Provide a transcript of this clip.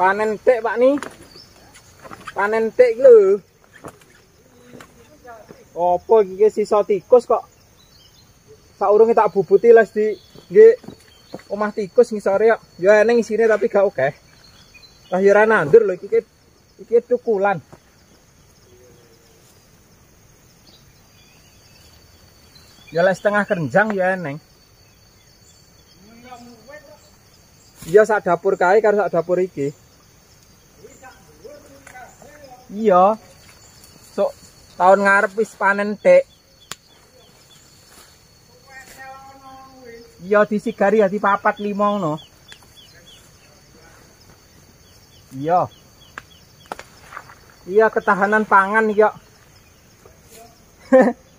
panen tek pak nih panen tek lho apa iki sisa tikus kok saurunge tak bubuti les di di omah tikus nih sore. ya eneng sini tapi gak oke lah ya nandur lho iki iki tukulan ya les tengah kerenjang ya eneng iya saat dapur kae karena saat dapur iki iya so tahun ngarep wis panen dek iya disigari ya di papat lima no iya iya ketahanan pangan iya hehehe